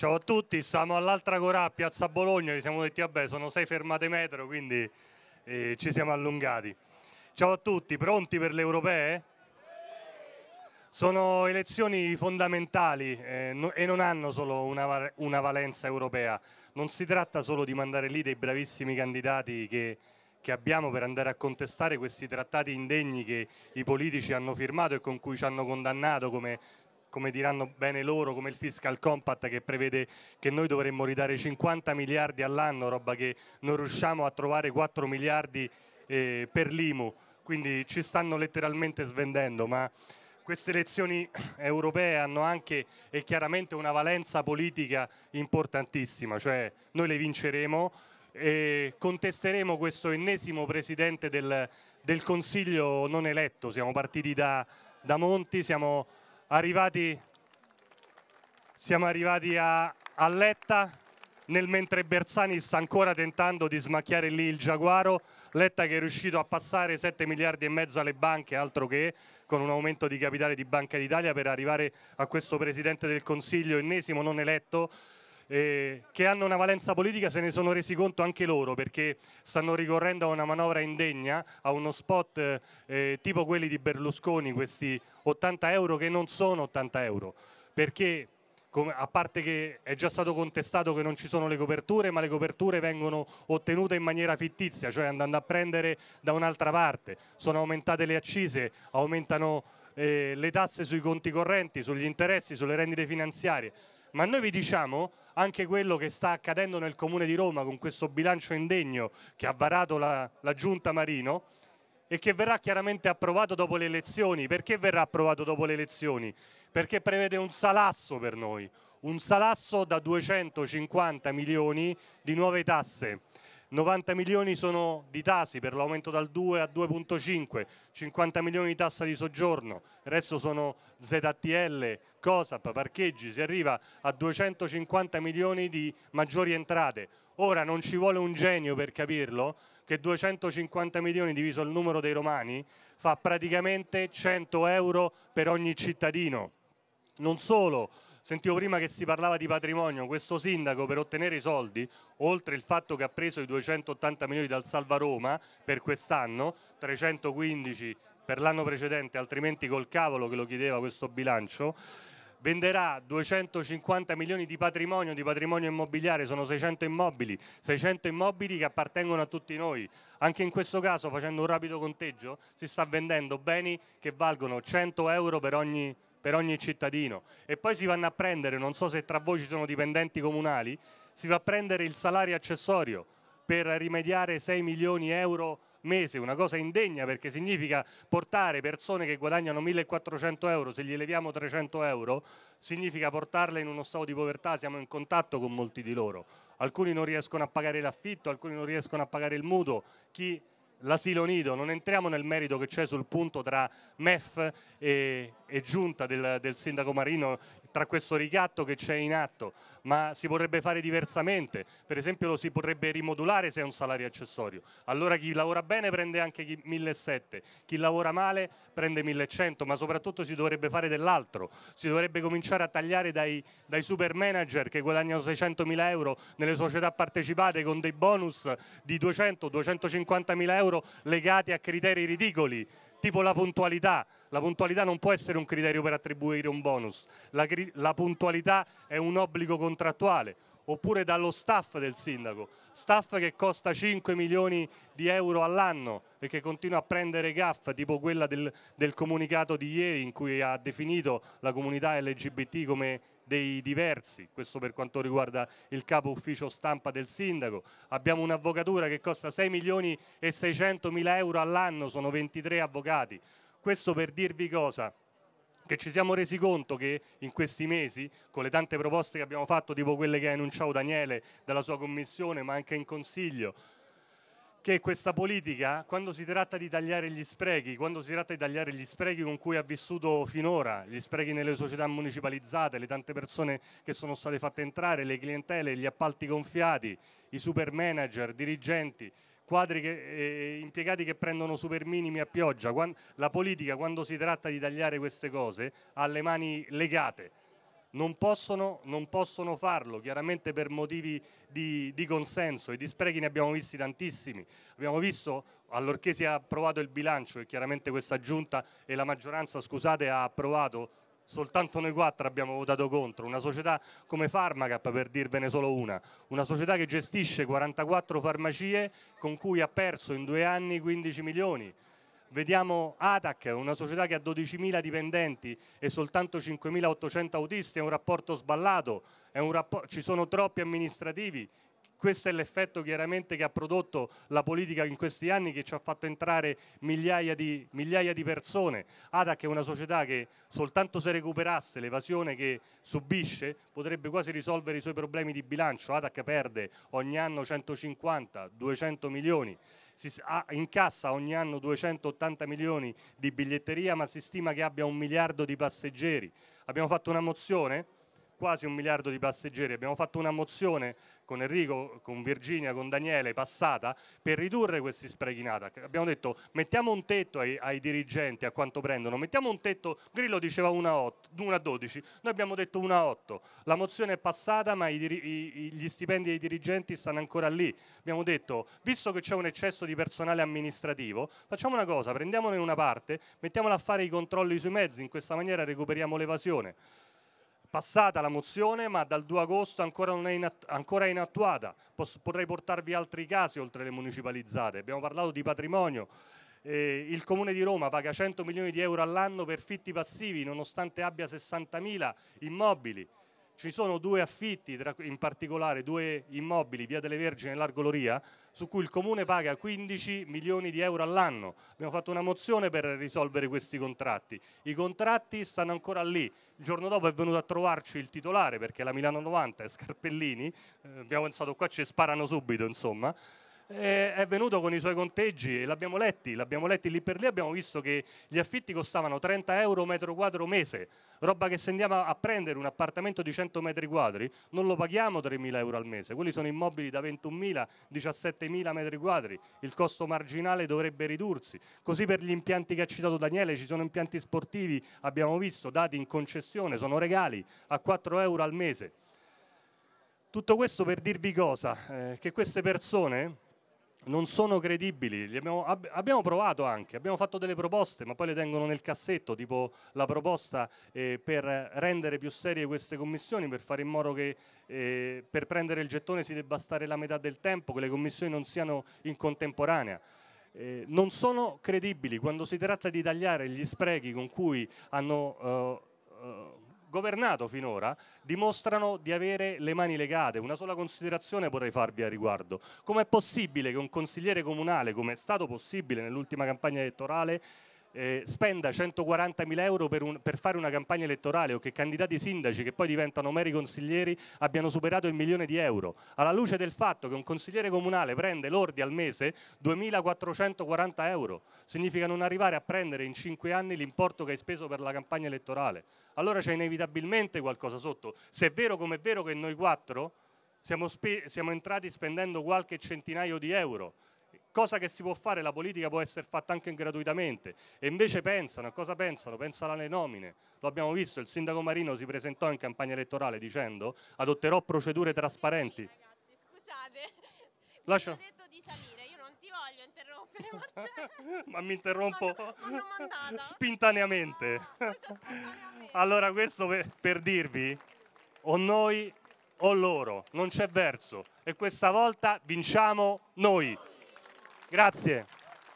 Ciao a tutti, siamo all'Altra Corà Piazza Bologna, ci siamo detti vabbè sono sei fermate metro quindi eh, ci siamo allungati. Ciao a tutti, pronti per le europee? Sono elezioni fondamentali eh, no, e non hanno solo una, una, valenza europea, non si tratta solo di mandare lì dei bravissimi candidati che, che abbiamo per andare a contestare questi trattati indegni che i politici hanno firmato e con cui ci hanno condannato come come diranno bene loro, come il fiscal compact che prevede che noi dovremmo ridare 50 miliardi all'anno, roba che non riusciamo a trovare 4 miliardi eh, per l'IMU, quindi ci stanno letteralmente svendendo, ma queste elezioni europee hanno anche e chiaramente una valenza politica importantissima, cioè noi le vinceremo e contesteremo questo ennesimo presidente del, del Consiglio non eletto, siamo partiti da, da Monti, siamo arrivati, siamo arrivati a, a Letta, nel mentre Bersani sta ancora tentando di smacchiare lì il Giaguaro, Letta che è riuscito a passare 7 miliardi e mezzo alle banche, altro che con un aumento di capitale di Banca d'Italia per arrivare a questo Presidente del Consiglio ennesimo non eletto, eh, che hanno una valenza politica se ne sono resi conto anche loro perché stanno ricorrendo a una manovra indegna, a uno spot eh, tipo quelli di Berlusconi, questi 80 euro che non sono 80 euro, perché come, a parte che è già stato contestato che non ci sono le coperture, ma le coperture vengono ottenute in maniera fittizia, cioè andando a prendere da un'altra parte, sono aumentate le accise, aumentano eh, le tasse sui conti correnti, sugli interessi, sulle rendite finanziarie, ma noi vi diciamo anche quello che sta accadendo nel Comune di Roma con questo bilancio indegno che ha varato la, la Giunta Marino e che verrà chiaramente approvato dopo le elezioni. Perché verrà approvato dopo le elezioni? Perché prevede un salasso per noi, un salasso da 250 milioni di nuove tasse. 90 milioni sono di tasi per l'aumento dal 2 a 2.5, 50 milioni di tassa di soggiorno, il resto sono ZTL, COSAP, parcheggi, si arriva a 250 milioni di maggiori entrate. Ora non ci vuole un genio per capirlo che 250 milioni diviso il numero dei romani fa praticamente 100 euro per ogni cittadino. Non solo, Sentivo prima che si parlava di patrimonio, questo sindaco per ottenere i soldi, oltre il fatto che ha preso i 280 milioni dal Salva Roma per quest'anno, 315 per l'anno precedente, altrimenti col cavolo che lo chiedeva questo bilancio, venderà 250 milioni di patrimonio, di patrimonio immobiliare, sono 600 immobili, 600 immobili che appartengono a tutti noi. Anche in questo caso, facendo un rapido conteggio, si sta vendendo beni che valgono 100 euro per ogni per ogni cittadino e poi si vanno a prendere, non so se tra voi ci sono dipendenti comunali, si va a prendere il salario accessorio per rimediare 6 milioni euro mese, una cosa indegna perché significa portare persone che guadagnano 1400 euro, se gli eleviamo 300 euro, significa portarle in uno stato di povertà, siamo in contatto con molti di loro, alcuni non riescono a pagare l'affitto, alcuni non riescono a pagare il mutuo, chi l'asilo nido, non entriamo nel merito che c'è sul punto tra MEF e, e giunta del, del, sindaco Marino tra questo ricatto che c'è in atto, ma si vorrebbe fare diversamente, per esempio lo si potrebbe rimodulare se è un salario accessorio, allora chi lavora bene prende anche 1.700, chi lavora male prende 1.100, ma soprattutto si dovrebbe fare dell'altro, si dovrebbe cominciare a tagliare dai, dai super manager che guadagnano 600.000 euro nelle società partecipate con dei bonus di 200-250.000 euro legati a criteri ridicoli, tipo la puntualità, la puntualità non può essere un criterio per attribuire un bonus, la, la puntualità è un obbligo contrattuale oppure dallo staff del sindaco, staff che costa 5 milioni di euro all'anno e che continua a prendere gaff tipo quella del, del, comunicato di ieri in cui ha definito la comunità LGBT come dei diversi, questo per quanto riguarda il capo ufficio stampa del sindaco, abbiamo un'avvocatura che costa 6 milioni e 600 mila euro all'anno, sono 23 avvocati, questo per dirvi cosa? Che ci siamo resi conto che in questi mesi, con le tante proposte che abbiamo fatto, tipo quelle che ha enunciato Daniele dalla sua commissione, ma anche in consiglio, che questa politica, quando si tratta di tagliare gli sprechi, quando si tratta di tagliare gli sprechi con cui ha vissuto finora, gli sprechi nelle società municipalizzate, le tante persone che sono state fatte entrare, le clientele, gli appalti gonfiati, i super manager, dirigenti, quadri che, eh, eh, impiegati che prendono super minimi a pioggia. Quando, la politica, quando si tratta di tagliare queste cose, ha le mani legate. Non possono, non possono farlo, chiaramente per motivi di, di, consenso. I disprechi ne abbiamo visti tantissimi. Abbiamo visto, allorché si è approvato il bilancio, e chiaramente questa giunta e la maggioranza, scusate, ha approvato soltanto noi quattro abbiamo votato contro, una società come Farmacap per dirvene solo una, una società che gestisce 44 farmacie con cui ha perso in due anni 15 milioni. Vediamo ATAC, una società che ha 12.000 dipendenti e soltanto 5.800 autisti, è un rapporto sballato, un rapporto, ci sono troppi amministrativi questo è l'effetto chiaramente che ha prodotto la politica in questi anni che ci ha fatto entrare migliaia di, migliaia di persone. ADAC è una società che soltanto se recuperasse l'evasione che subisce potrebbe quasi risolvere i suoi problemi di bilancio. ADAC perde ogni anno 150-200 milioni si incassa ogni anno 280 milioni di biglietteria, ma si stima che abbia un miliardo di passeggeri. Abbiamo fatto una mozione quasi un miliardo di passeggeri. Abbiamo fatto una mozione con Enrico, con Virginia, con Daniele, passata, per ridurre questi sprechi in ATAC. Abbiamo detto mettiamo un tetto ai, ai dirigenti, a quanto prendono, mettiamo un tetto, Grillo diceva 1 a, 12, noi abbiamo detto 1 a 8. La mozione è passata ma i, i, gli stipendi dei dirigenti stanno ancora lì. Abbiamo detto, visto che c'è un eccesso di personale amministrativo, facciamo una cosa, prendiamone una parte, mettiamola a fare i controlli sui mezzi, in questa maniera recuperiamo l'evasione passata la mozione, ma dal 2 agosto ancora, è, inat- ancora è inattuata. Posso, potrei portarvi altri casi oltre le municipalizzate. Abbiamo parlato di patrimonio. Eh, il Comune di Roma paga 100 milioni di euro all'anno per fitti passivi, nonostante abbia 60 mila immobili ci sono due affitti, in particolare due immobili, Via delle Vergini e Largo Loria, su cui il Comune paga 15 milioni di euro all'anno. Abbiamo fatto una mozione per risolvere questi contratti. I contratti stanno ancora lì. Il giorno dopo è venuto a trovarci il titolare, perché la Milano 90 è Scarpellini, eh, abbiamo pensato qua ci sparano subito, insomma eh, è venuto con i suoi conteggi e l'abbiamo letti, l'abbiamo letti lì per lì, abbiamo visto che gli affitti costavano 30 euro metro quadro mese, roba che se andiamo a prendere un appartamento di 100 metri quadri non lo paghiamo 3.000 euro al mese, quelli sono immobili da 21.000, 17.000 metri quadri, il costo marginale dovrebbe ridursi, così per gli impianti che ha citato Daniele ci sono impianti sportivi, abbiamo visto, dati in concessione, sono regali a 4 euro al mese. Tutto questo per dirvi cosa? Eh, che queste persone non sono credibili. Abbiamo, ab- abbiamo, provato anche, abbiamo fatto delle proposte, ma poi le tengono nel cassetto, tipo la proposta eh, per rendere più serie queste commissioni, per fare in modo che eh, per prendere il gettone si debba stare la metà del tempo, che le commissioni non siano in contemporanea. Eh, non sono credibili quando si tratta di tagliare gli sprechi con cui hanno eh, eh, governato finora dimostrano di avere le mani legate. Una sola considerazione vorrei farvi a riguardo. Com'è possibile che un consigliere comunale, come è stato possibile nell'ultima campagna elettorale, eh, spenda 140.000 euro per, un, per, fare una campagna elettorale o che candidati sindaci che poi diventano meri consiglieri abbiano superato il milione di euro, alla luce del fatto che un consigliere comunale prende lordi al mese 2.440 euro, significa non arrivare a prendere in 5 anni l'importo che hai speso per la campagna elettorale. Allora c'è inevitabilmente qualcosa sotto. Se è vero come è vero che noi quattro siamo, siamo entrati spendendo qualche centinaio di euro cosa che si può fare, la politica può essere fatta anche gratuitamente e invece pensano, a cosa pensano? Pensano alle nomine, lo abbiamo visto, il sindaco Marino si presentò in campagna elettorale dicendo adotterò procedure trasparenti. ragazzi, scusate, Lascia... mi detto di salire, io non ti voglio interrompere Marcello. Cioè ma mi interrompo spintaneamente. Ah, allora questo per, per dirvi, o noi o loro, non c'è verso e questa volta vinciamo noi. Grazie.